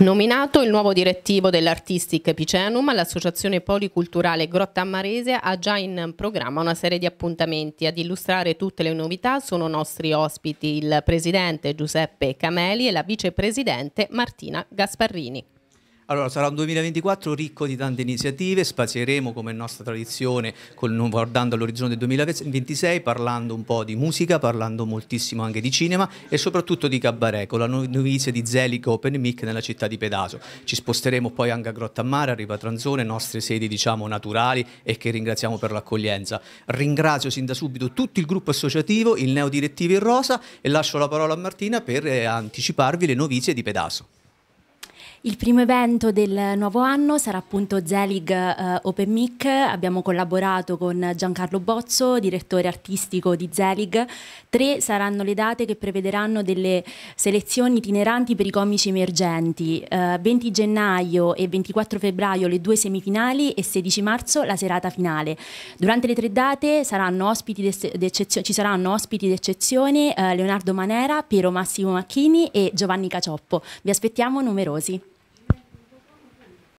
Nominato il nuovo direttivo dell'Artistic Picenum, l'associazione policulturale Grotta Ammarese ha già in programma una serie di appuntamenti. Ad illustrare tutte le novità sono nostri ospiti il presidente Giuseppe Cameli e la vicepresidente Martina Gasparrini. Allora, sarà un 2024 ricco di tante iniziative, spazieremo come nostra tradizione con, guardando all'orizzonte del 2026, parlando un po' di musica, parlando moltissimo anche di cinema e soprattutto di cabaret, con la novizia di Zelic Open Mic nella città di Pedaso. Ci sposteremo poi anche a Grottamare, a Ripatranzone, nostre sedi diciamo naturali e che ringraziamo per l'accoglienza. Ringrazio sin da subito tutto il gruppo associativo, il neodirettivo in rosa e lascio la parola a Martina per eh, anticiparvi le novizie di Pedaso. Il primo evento del nuovo anno sarà appunto Zelig eh, Open Mic. Abbiamo collaborato con Giancarlo Bozzo, direttore artistico di Zelig. Tre saranno le date che prevederanno delle selezioni itineranti per i comici emergenti. Eh, 20 gennaio e 24 febbraio le due semifinali e 16 marzo la serata finale. Durante le tre date saranno ci saranno ospiti d'eccezione eh, Leonardo Manera, Piero Massimo Macchini e Giovanni Cacioppo. Vi aspettiamo numerosi.